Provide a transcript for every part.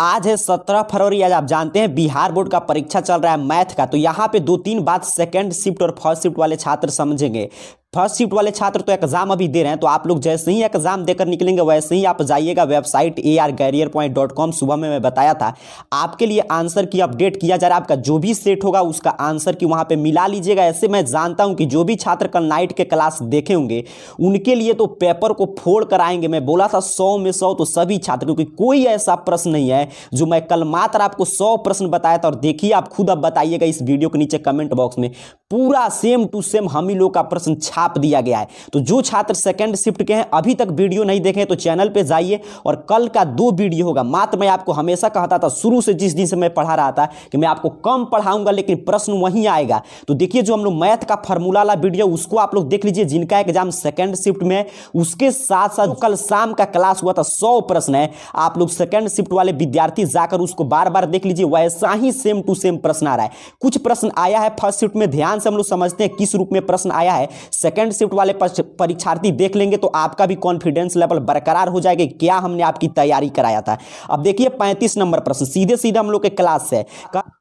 आज है सत्रह फरवरी आज आप जानते हैं बिहार बोर्ड का परीक्षा चल रहा है मैथ का तो यहाँ पे दो तीन बात सेकेंड शिफ्ट और फर्स्ट शिफ्ट वाले छात्र समझेंगे फर्स्ट शिफ्ट वाले छात्र तो एग्जाम अभी दे रहे हैं तो आप लोग जैसे ही एग्जाम देकर निकलेंगे वैसे ही आप जाइएगा website A R career point dot com सुबह में मैं बताया था आपके लिए आंसर की अपडेट किया जा रहा है आपका जो भी सेट होगा उसका आंसर की वहां पर मिला लीजिएगा ऐसे मैं जानता हूँ कि जो भी छात्र कल नाइट के क्लास देखे होंगे उनके लिए तो पेपर को फोड़ कर आएंगे मैं बोला था सौ में सौ तो सभी छात्र क्योंकि कोई ऐसा प्रश्न नहीं है जो मैं कल मात्र आपको सौ प्रश्न बताया था और देखिए आप खुद अब बताइएगा इस वीडियो के नीचे कमेंट बॉक्स में पूरा सेम टू सेम हम ही लोग का प्रश्न छाप दिया गया है तो जो छात्र सेकेंड शिफ्ट के हैं अभी तक वीडियो नहीं देखे तो चैनल पर जाइए और कल का दो वीडियो होगा मात्र मैं आपको हमेशा कहता था शुरू से जिस दिन से मैं पढ़ा रहा था कि मैं आपको कम पढ़ाऊंगा लेकिन प्रश्न वहीं आएगा तो देखिए जो हम लोग मैथ का फॉर्मूला वाला वीडियो उसको आप लोग देख लीजिए जिनका एग्जाम सेकेंड शिफ्ट में उसके साथ साथ कल शाम का क्लास हुआ था सौ प्रश्न है आप लोग सेकेंड शिफ्ट वाले विद्यार्थी जाकर उसको बार बार देख लीजिए वैसा ही सेम टू सेम प्रश्न आ रहा है कुछ प्रश्न आया है फर्स्ट शिफ्ट में ध्यान से हम लोग समझते हैं किस रूप में प्रश्न आया है सेकेंड शिफ्ट वाले परीक्षार्थी देख लेंगे तो आपका भी कॉन्फिडेंस लेवल बरकरार हो जाएगा क्या हमने आपकी तैयारी कराया था अब देखिए पैंतीस नंबर प्रश्न सीधे सीधे हम लोग के क्लास से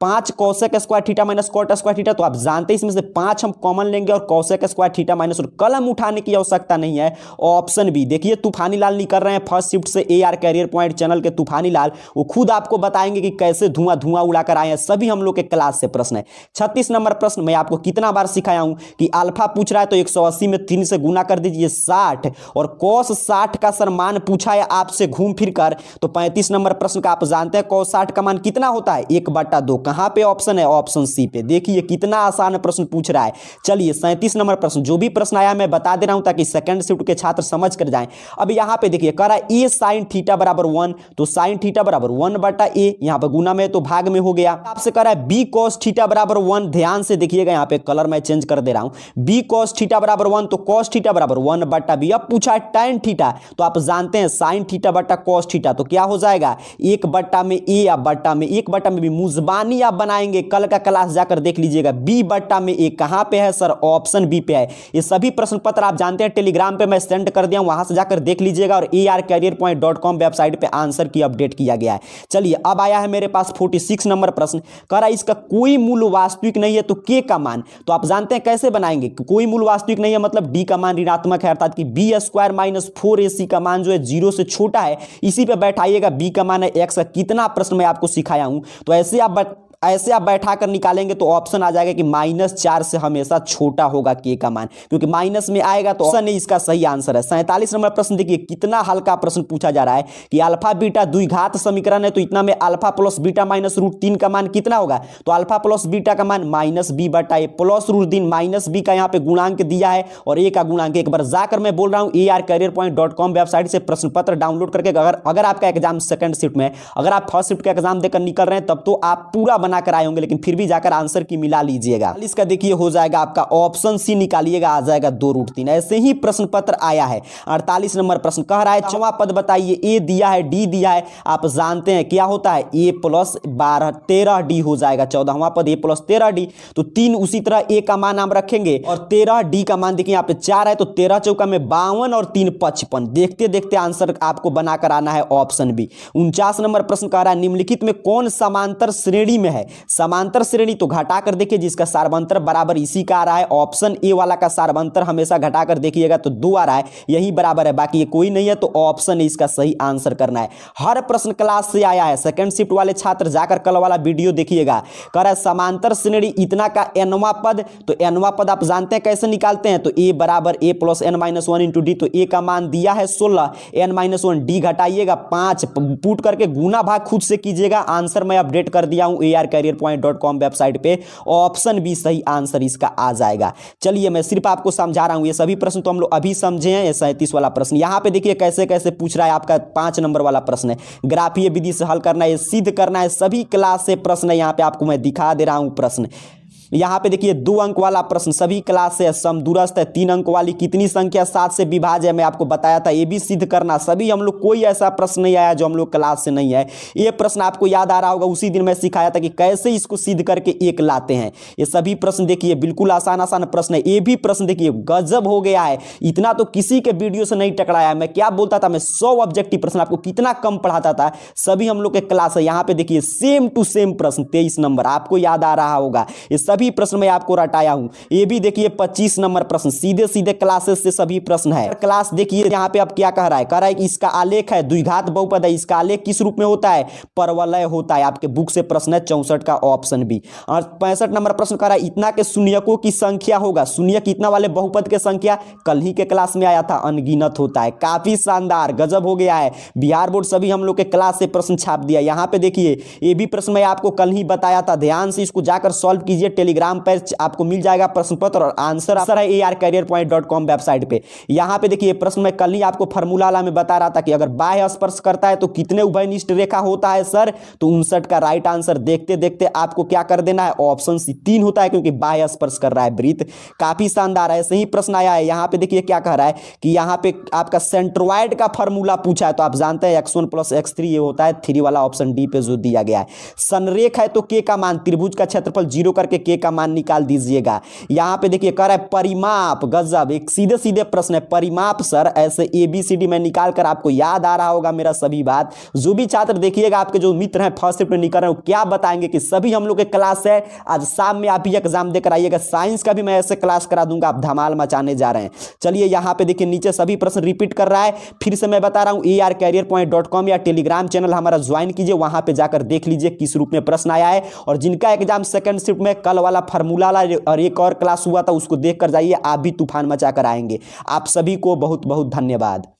पांच cosec square theta minus cot square theta तो आप जानते हैं इसमें से पांच हम कॉमन लेंगे और कौशक स्क्वायर थीटा माइनस और कलम उठाने की आवश्यकता नहीं है ऑप्शन बी देखिए तूफानी लाल निकल रहे हैं फर्स्ट शिफ्ट से A R career point channel के तूफानी लाल वो खुद आपको बताएंगे कि कैसे धुआं धुआं उड़ाकर आए हैं सभी हम लोग के क्लास से प्रश्न है छत्तीस नंबर प्रश्न मैं आपको कितना बार सिखाया हूं कि अल्फा पूछ रहा है तो एक 180 में तीन से गुना कर दीजिए 60 और कौश साठ का सर मान पूछा है आपसे घूम फिर कर तो 35 नंबर प्रश्न का आप जानते हैं कौश साठ का मान कितना होता है एक बट्टा दो कहाँ पे ऑप्शन है ऑप्शन सी पे देखिए कितना आसान प्रश्न पूछ रहा है चलिए सैंतीस नंबर प्रश्न जो भी प्रश्न आया मैं बता दे रहा हूँ ताकि सेकेंड शिफ्ट के छात्र समझ कर जाए अब यहाँ पे देखिए कर रहा है ए साइन थीटा बराबर वन तो साइन थीटा बराबर वन बटा ए यहाँ पर गुना में तो भाग में हो गया आपसे कर रहा है बी कॉस थीटा बराबर वन ध्यान से देखिएगा यहाँ पे कलर मैं चेंज कर दे रहा हूँ बी कॉस थीटा बराबर वन तो कॉस थीटा बराबर वन बट्टा बी अब पूछा है टेन थीटा तो आप जानते हैं साइन थीटा बट्टा कॉस थीटा तो क्या हो जाएगा एक बट्टा में ए या बट्टा में एक बट्टा में भी मुजबानी आप बनाएंगे कल का क्लास जाकर देख लीजिएगा बी बट्टा में ए कहाँ पे है सर ऑप्शन बी पे है ये सभी प्रश्न पत्र आप जानते हैं टेलीग्राम पर मैं सेंड कर दिया वहां से जाकर देख लीजिएगा और A R career point dot com website पर आंसर की अपडेट किया गया है चलिए अब आया है मेरे पास फोर्टी सिक्स नंबर प्रश्न करा इसका कोई मूल वास्तविक नहीं है तो के का मान तो आप जानते हैं कैसे बनाएंगे कोई मूल वास्तविक ठीक नहीं है मतलब डी का मान ऋणात्मक है अर्थात कि B square minus four A C का मान जो है जीरो से छोटा है इसी पर बैठाइएगा बी का मान है एक्स कितना प्रश्न मैं आपको सिखाया हूं तो ऐसे आप ऐसे आप बैठा कर निकालेंगे तो ऑप्शन आ जाएगा कि माइनस चार से हमेशा छोटा होगा के का मान क्योंकि माइनस में आएगा तो ऑप्शन इसका सही आंसर है सैंतालीस नंबर प्रश्न देखिए कितना हल्का प्रश्न पूछा जा रहा है कि अल्फा बीटा द्विघात समीकरण है तो इतना में alpha plus beta minus root तीन का मान कितना होगा तो अल्फा प्लस बीटा का मान माइनस बी बटा ए प्लस रूट तीन माइनस बी का यहाँ पे गुणांक दिया है और ए का गुणांक एक बार जाकर मैं बोल रहा हूँ A R career point dot com website से प्रश्न पत्र डाउनलोड करके अगर अगर आपका एग्जाम सेकंड शिफ्ट में अगर आप फर्स्ट शिफ्ट का एग्जाम देकर निकल रहे हैं तब तो आप पूरा बनाकर आए होंगे लेकिन फिर भी जाकर आंसर की मिला लीजिएगा इसका देखिए हो जाएगा आपका ऑप्शन सी निकालिएगा आ जाएगा दो रूट तीन ऐसे ही प्रश्न पत्र आया है अड़तालीस नंबर प्रश्न कह रहा है चौवा पद बताइए ए दिया है डी दिया है आप जानते हैं क्या होता है ए प्लस बारह तेरह डी हो जाएगा चौदहवा पद ए प्लस तेरह डी तो तीन उसी तरह ए का मान हम रखेंगे और तेरह डी का मान देखिए यहाँ पे चार है तो तेरह चौका में बावन और तीन पचपन देखते देखते आंसर आपको बनाकर आना है ऑप्शन बी उनचास नंबर प्रश्न कह रहा है निम्नलिखित में कौन समांतर श्रेणी में है समांतर श्रेणी तो घटा कर देखिए जिसका सार्वंतर बराबर इसी का आ रहा है ऑप्शन ए वाला का सार्वंतर हमेशा घटा कर देखिएगा तो दो आ रहा है यही बराबर है बाकी ये कोई नहीं है तो ऑप्शन इसका सही आंसर करना है हर प्रश्न क्लास से आया है सेकेंड शिफ्ट वाले छात्र जाकर कल वाला वीडियो देखिएगा कर समांतर श्रेणी इतना का एनवा पद तो एनवा पद आप जानते हैं कैसे निकालते हैं तो ए बराबर A plus N minus one into D तो ए का मान दिया है सोलह एन माइनस वन डी घटाइएगा पांच पुट करके गुना भाग खुद से कीजिएगा आंसर मैं अपडेट कर दिया हूं A R career point dot com website पे ऑप्शन बी सही आंसर इसका आ जाएगा चलिए मैं सिर्फ आपको समझा रहा हूँ ये सभी प्रश्न तो हम लोग अभी समझे हैं सैंतीस वाला प्रश्न यहाँ पे देखिए कैसे कैसे पूछ रहा है आपका पाँच नंबर वाला प्रश्न है ग्राफीय विधि से हल करना है सिद्ध करना है सभी क्लास से प्रश्न यहाँ पे आपको मैं दिखा दे रहा हूँ प्रश्न यहाँ पे देखिए दो अंक वाला प्रश्न सभी क्लास से समदूरस्थ है तीन अंक वाली कितनी संख्या सात से विभाज है मैं आपको बताया था ये भी सिद्ध करना सभी हम लोग कोई ऐसा प्रश्न नहीं आया जो हम लोग क्लास से नहीं है ये प्रश्न आपको याद आ रहा होगा उसी दिन मैं सिखाया था कि कैसे इसको सिद्ध करके एक लाते हैं ये सभी प्रश्न देखिए बिल्कुल आसान आसान प्रश्न है ये भी प्रश्न देखिए गजब हो गया है इतना तो किसी के वीडियो से नहीं टकराया मैं क्या बोलता था मैं सौ ऑब्जेक्टिव प्रश्न आपको कितना कम पढ़ाता था सभी हम लोग के क्लास है यहाँ पे देखिए सेम टू सेम प्रश्न तेईस नंबर आपको याद आ रहा होगा ये सभी सभी प्रश्न मैं आपको रटाया हूं ये भी देखिए 25 नंबर प्रश्न सीधे सीधे क्लासेस से सभी प्रश्न है क्लास देखिए यहाँ पे अब क्या कह रहा है कह रहा है कि इसका आलेख है द्विघात बहुपद है इसका आलेख किस रूप में होता है परवलय होता है आपके बुक से प्रश्न है चौसठ का ऑप्शन बी और पैंसठ नंबर प्रश्न कह रहा है इतना के शून्यकों की संख्या होगा शून्य कितना वाले बहुपद की संख्या कल ही के क्लास में आया था अनगिनत होता है काफी शानदार गजब हो गया है बिहार बोर्ड सभी हम लोग के क्लास से प्रश्न छाप दिया यहाँ पे देखिए ये भी प्रश्न मैं आपको कल ही बताया था ध्यान से इसको जाकर सॉल्व कीजिए टेलीग्राम पर आपको मिल जाएगा प्रश्न पत्र और आंसर आंसर है A R career point dot com website पर यहाँ पे देखिए प्रश्न में कल ही आपको फॉर्मूला में बता रहा था कि अगर बाह्य स्पर्श करता है तो कितने उभयनिष्ठ रेखा होता है सर तो उनसठ का राइट आंसर देखते देखते आपको क्या कर देना है ऑप्शन सी तीन होता है क्योंकि बाह्य स्पर्श कर रहा है वृत्त काफी शानदार है सही प्रश्न आया है यहाँ पे देखिए क्या कह रहा है कि यहाँ पे आपका सेंट्रोइड का फॉर्मूला पूछा है तो आप जानते हैं X one plus X three ये होता है थ्री वाला ऑप्शन डी पे जो दिया गया है सनरेख है तो के का मान त्रिभुज का क्षेत्रफल जीरो करके के का मान निकाल दीजिएगा यहाँ पे देखिए कर है परिमाप गजब एक सीधे सीधे प्रश्न है परिमाप सर ऐसे ए बी सी डी में निकाल कर आपको याद आ रहा होगा मेरा सभी बात जो भी छात्र देखिएगा आपके जो मित्र हैं फर्स्ट शिफ्ट में निकल रहे हैं क्या बताएंगे कि सभी हम लोग के क्लास है आज शाम में आप ही एग्जाम देकर आइएगा साइंस का भी मैं ऐसे क्लास करा दूंगा आप धमाल मचाने जा रहे हैं चलिए यहाँ पे देखिए नीचे सभी प्रश्न रिपीट कर रहा है फिर से मैं बता रहा हूँ A R career point dot com या टेलीग्राम चैनल हमारा ज्वाइन कीजिए वहाँ पर जाकर देख लीजिए किस रूप में प्रश्न आया है और जिनका एग्जाम सेकंड शिफ्ट में कल वाला फार्मूला और एक और क्लास हुआ था उसको देख कर जाइए आप भी तूफान मचा कर आएंगे आप सभी को बहुत बहुत धन्यवाद